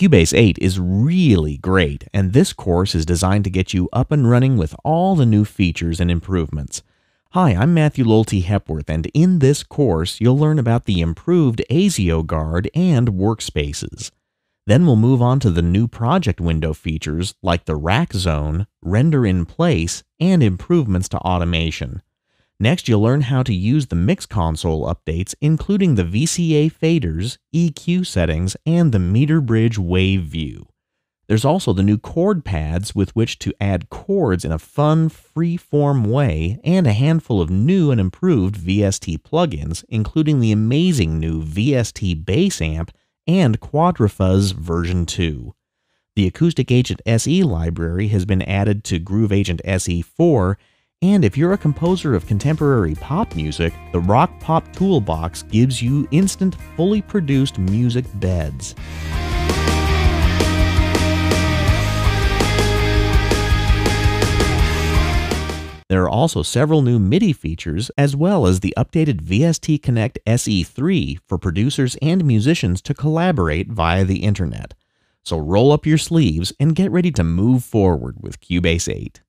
Cubase 8 is really great, and this course is designed to get you up and running with all the new features and improvements. Hi, I'm Matthew Lolte Hepworth, and in this course, you'll learn about the improved ASIO Guard and workspaces. Then we'll move on to the new project window features like the rack zone, render in place, and improvements to automation. Next, you'll learn how to use the mix console updates, including the VCA faders, EQ settings, and the meter bridge wave view. There's also the new chord pads with which to add chords in a fun, free-form way, and a handful of new and improved VST plugins, including the amazing new VST Bass Amp and Quadrafuzz version 2. The Acoustic Agent SE library has been added to Groove Agent SE 4 and if you're a composer of contemporary pop music, the Rock Pop Toolbox gives you instant, fully produced music beds. There are also several new MIDI features, as well as the updated VST Connect SE3 for producers and musicians to collaborate via the internet. So roll up your sleeves and get ready to move forward with Cubase 8.